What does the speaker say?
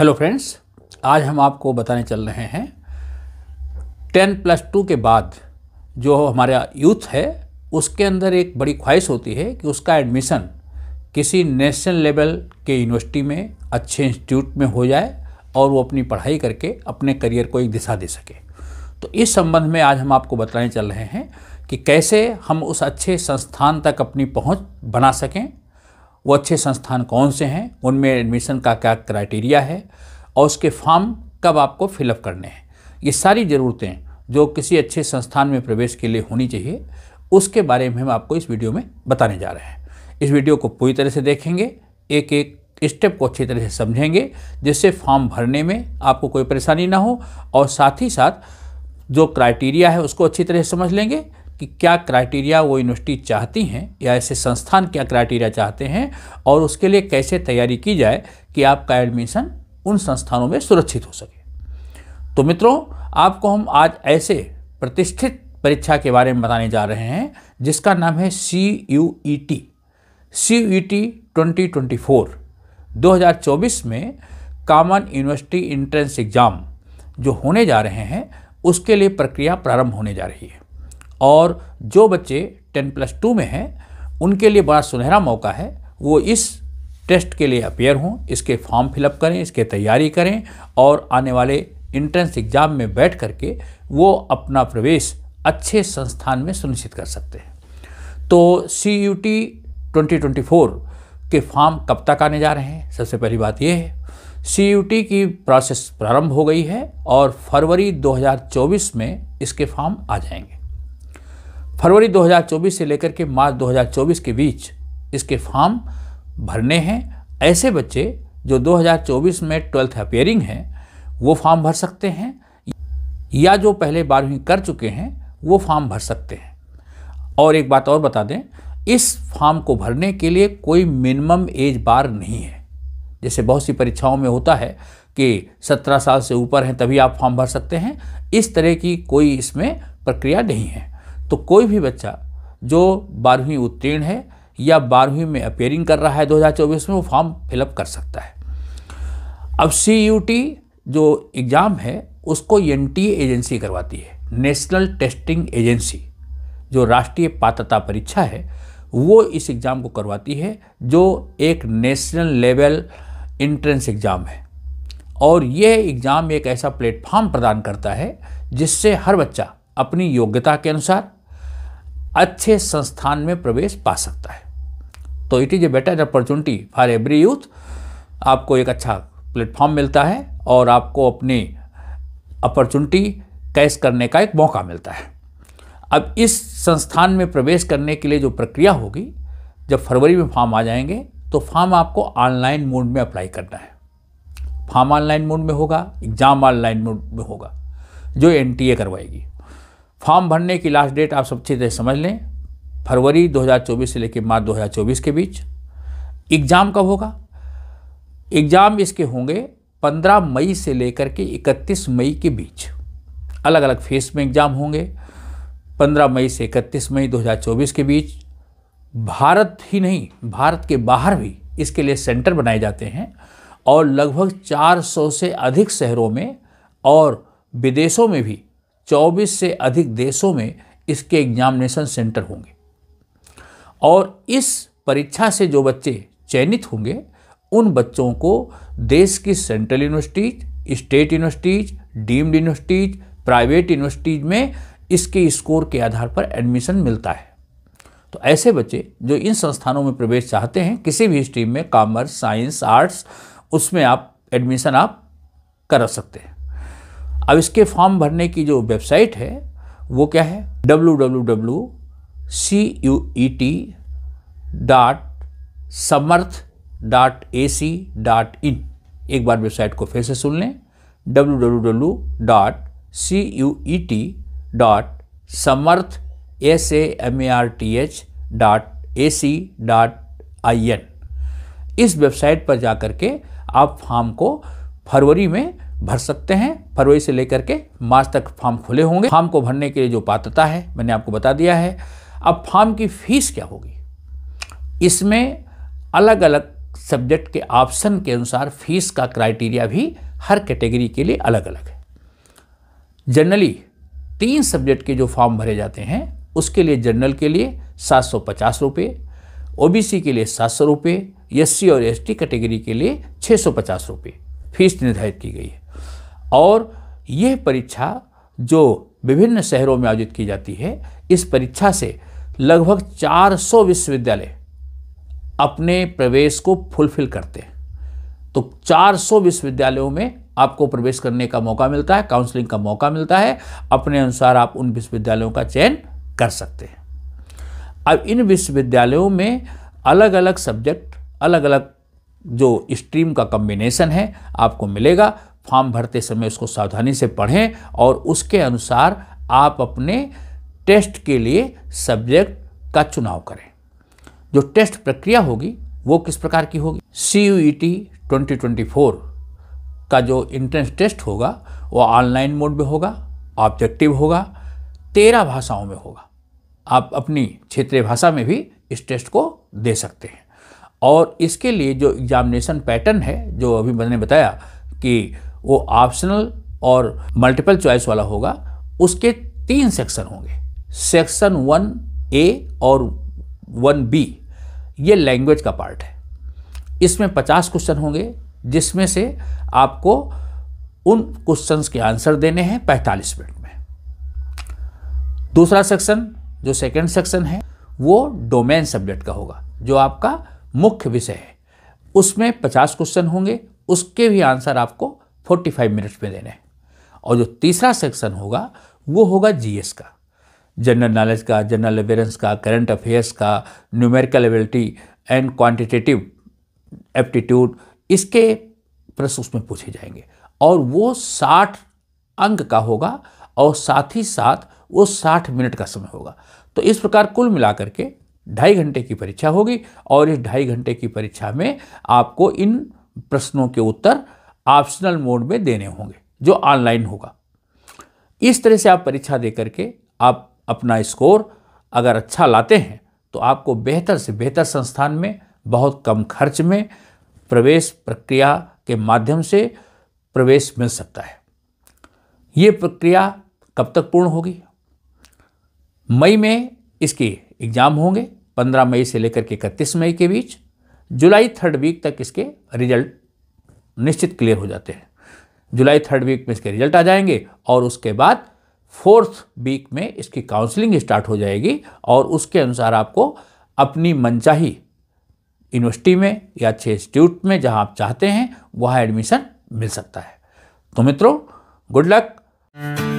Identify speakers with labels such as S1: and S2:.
S1: hello friends आज हम आपको बताने चल रहे हैं टेन प्लस टू के बाद जो हमारा यूथ है उसके अंदर एक बड़ी ख्वाहिश होती है कि उसका एडमिशन किसी नेशनल लेवल के यूनिवर्सिटी में अच्छे इंस्टीट्यूट में हो जाए और वो अपनी पढ़ाई करके अपने करियर को एक दिशा दे सके तो इस संबंध में आज हम आपको बताने चल रहे हैं कि कैसे हम उस अच्छे संस्थान तक अपनी पहुँच बना सकें वो अच्छे संस्थान कौन से हैं उनमें एडमिशन का क्या क्राइटेरिया है और उसके फॉर्म कब आपको फिलअप करने हैं ये सारी ज़रूरतें जो किसी अच्छे संस्थान में प्रवेश के लिए होनी चाहिए उसके बारे में हम आपको इस वीडियो में बताने जा रहे हैं इस वीडियो को पूरी तरह से देखेंगे एक एक स्टेप को अच्छी तरह से समझेंगे जिससे फॉर्म भरने में आपको कोई परेशानी ना हो और साथ ही साथ जो क्राइटेरिया है उसको अच्छी तरह से समझ लेंगे कि क्या क्राइटेरिया वो यूनिवर्सिटी चाहती हैं या ऐसे संस्थान क्या क्राइटेरिया चाहते हैं और उसके लिए कैसे तैयारी की जाए कि आपका एडमिशन उन संस्थानों में सुरक्षित हो सके तो मित्रों आपको हम आज ऐसे प्रतिष्ठित परीक्षा के बारे में बताने जा रहे हैं जिसका नाम है C U E T C U T twenty twenty four दो हज़ार चौबीस में कॉमन यूनिवर्सिटी इंट्रेंस एग्ज़ाम जो होने जा रहे हैं उसके लिए प्रक्रिया प्रारंभ होने जा रही है और जो बच्चे टेन प्लस टू में हैं उनके लिए बड़ा सुनहरा मौका है वो इस टेस्ट के लिए अपेयर हों इसके फॉर्म फिलअप करें इसके तैयारी करें और आने वाले इंट्रेंस एग्ज़ाम में बैठ करके वो अपना प्रवेश अच्छे संस्थान में सुनिश्चित कर सकते हैं तो C U T twenty twenty four के फॉर्म कब तक आने जा रहे हैं सबसे पहली बात ये है सी यू टी की प्रोसेस प्रारंभ हो गई है और फरवरी 2024 में इसके फॉर्म आ जाएंगे फरवरी 2024 से लेकर के मार्च 2024 के बीच इसके फॉर्म भरने हैं ऐसे बच्चे जो 2024 में ट्वेल्थ अपेयरिंग हैं वो फॉर्म भर सकते हैं या जो पहले बारहवीं कर चुके हैं वो फॉर्म भर सकते हैं और एक बात और बता दें इस फॉर्म को भरने के लिए कोई मिनिमम एज बार नहीं है जैसे बहुत सी परीक्षाओं में होता है कि 17 साल से ऊपर हैं तभी आप फॉर्म भर सकते हैं इस तरह की कोई इसमें प्रक्रिया नहीं है तो कोई भी बच्चा जो बारहवीं उत्तीर्ण है या बारहवीं में अपेयरिंग कर रहा है 2024 में वो फॉर्म फिलअप कर सकता है अब सी जो एग्ज़ाम है उसको एन एजेंसी करवाती है नेशनल टेस्टिंग एजेंसी जो राष्ट्रीय पात्रता परीक्षा है वो इस एग्ज़ाम को करवाती है जो एक नेशनल लेवल इंट्रेंस एग्ज़ाम है और ये एग्ज़ाम एक ऐसा प्लेटफॉर्म प्रदान करता है जिससे हर बच्चा अपनी योग्यता के अनुसार अच्छे संस्थान में प्रवेश पा सकता है तो it is a better opportunity for every youth आपको एक अच्छा प्लेटफॉर्म मिलता है और आपको अपनी अपॉर्चुनिटी कैश करने का एक मौका मिलता है अब इस संस्थान में प्रवेश करने के लिए जो प्रक्रिया होगी जब फरवरी में फॉर्म आ जाएंगे तो फॉर्म आपको ऑनलाइन मोड में अप्लाई करना है फॉर्म ऑनलाइन मोड में होगा एग्ज़ाम ऑनलाइन मोड में होगा जो एन करवाएगी फॉर्म भरने की लास्ट डेट आप सब चीज़ें समझ लें फरवरी 2024 से लेकर मार्च 2024 के बीच एग्ज़ाम कब होगा एग्ज़ाम इसके होंगे 15 मई से लेकर के 31 मई के बीच अलग अलग फेस में एग्ज़ाम होंगे 15 मई से 31 मई 2024 के बीच भारत ही नहीं भारत के बाहर भी इसके लिए सेंटर बनाए जाते हैं और लगभग 400 से अधिक शहरों में और विदेशों में भी 24 से अधिक देशों में इसके एग्जामिनेशन सेंटर होंगे और इस परीक्षा से जो बच्चे चयनित होंगे उन बच्चों को देश की central universities state universities deemed universities private universities में इसके स्कोर के आधार पर एडमिशन मिलता है तो ऐसे बच्चे जो इन संस्थानों में प्रवेश चाहते हैं किसी भी स्ट्रीम में कॉमर्स साइंस आर्ट्स उसमें आप एडमिशन आप कर सकते हैं अब इसके फॉर्म भरने की जो वेबसाइट है वो क्या है W W W C U E T dot Samarth dot A C dot in एक बार वेबसाइट को फिर से सुन लें W W W dot C U E T dot Samarth S A M A R T H dot A C dot I N इस website पर जाकर के आप फॉर्म को फरवरी में भर सकते हैं फरवरी से लेकर के मार्च तक फॉर्म खुले होंगे फॉर्म को भरने के लिए जो पात्रता है मैंने आपको बता दिया है अब फॉर्म की फीस क्या होगी इसमें अलग अलग सब्जेक्ट के ऑप्शन के अनुसार फीस का क्राइटेरिया भी हर कैटेगरी के लिए अलग अलग है जनरली तीन सब्जेक्ट के जो फॉर्म भरे जाते हैं उसके लिए जनरल के लिए सात सौ पचास रुपये ओ के लिए सात सौ रुपये एस और एस कैटेगरी के लिए छः सौ पचास रुपये फीस निर्धारित की गई है और यह परीक्षा जो विभिन्न शहरों में आयोजित की जाती है इस परीक्षा से लगभग 400 विश्वविद्यालय अपने प्रवेश को फुलफिल करते हैं तो 400 विश्वविद्यालयों में आपको प्रवेश करने का मौका मिलता है काउंसलिंग का मौका मिलता है अपने अनुसार आप उन विश्वविद्यालयों का चयन कर सकते हैं अब इन विश्वविद्यालयों में अलग अलग सब्जेक्ट अलग अलग जो स्ट्रीम का कम्बिनेशन है आपको मिलेगा फॉर्म भरते समय उसको सावधानी से पढ़ें और उसके अनुसार आप अपने टेस्ट के लिए सब्जेक्ट का चुनाव करें जो टेस्ट प्रक्रिया होगी वो किस प्रकार की होगी C U E T twenty twenty four का जो इंट्रेंस टेस्ट होगा वो ऑनलाइन मोड में होगा ऑब्जेक्टिव होगा तेरह भाषाओं में होगा आप अपनी क्षेत्रीय भाषा में भी इस टेस्ट को दे सकते हैं और इसके लिए जो एग्जामिनेशन पैटर्न है जो अभी मैंने बताया कि वो ऑप्शनल और मल्टीपल चॉइस वाला होगा उसके तीन सेक्शन होंगे सेक्शन वन ए और वन बी ये लैंग्वेज का पार्ट है इसमें पचास क्वेश्चन होंगे जिसमें से आपको उन क्वेश्चंस के आंसर देने हैं पैंतालीस मिनट में दूसरा सेक्शन जो सेकेंड सेक्शन है वो डोमेन सब्जेक्ट का होगा जो आपका मुख्य विषय है उसमें पचास क्वेश्चन होंगे उसके भी आंसर आपको फोर्टी फाइव मिनट्स में देने हैं और जो तीसरा सेक्शन होगा वो होगा जीएस का जनरल नॉलेज का जनरल अवेयरेंस का करंट अफेयर्स का numerical ability and quantitative aptitude इसके प्रश्न उसमें पूछे जाएंगे और वो साठ अंक का होगा और साथ ही साथ वो साठ मिनट का समय होगा तो इस प्रकार कुल मिलाकर के ढाई घंटे की परीक्षा होगी और इस ढाई घंटे की परीक्षा में आपको इन प्रश्नों के उत्तर ऑप्शनल मोड में देने होंगे जो ऑनलाइन होगा इस तरह से आप परीक्षा दे करके आप अपना स्कोर अगर अच्छा लाते हैं तो आपको बेहतर से बेहतर संस्थान में बहुत कम खर्च में प्रवेश प्रक्रिया के माध्यम से प्रवेश मिल सकता है ये प्रक्रिया कब तक पूर्ण होगी मई में इसके एग्ज़ाम होंगे 15 मई से लेकर के इकतीस मई के बीच जुलाई थर्ड वीक तक इसके रिजल्ट निश्चित क्लियर हो जाते हैं जुलाई थर्ड वीक में इसके रिजल्ट आ जाएंगे और उसके बाद फोर्थ वीक में इसकी काउंसलिंग स्टार्ट हो जाएगी और उसके अनुसार आपको अपनी मनचाही यूनिवर्सिटी में या अच्छे इंस्टीट्यूट में जहां आप चाहते हैं वहां एडमिशन मिल सकता है तो मित्रों गुड लक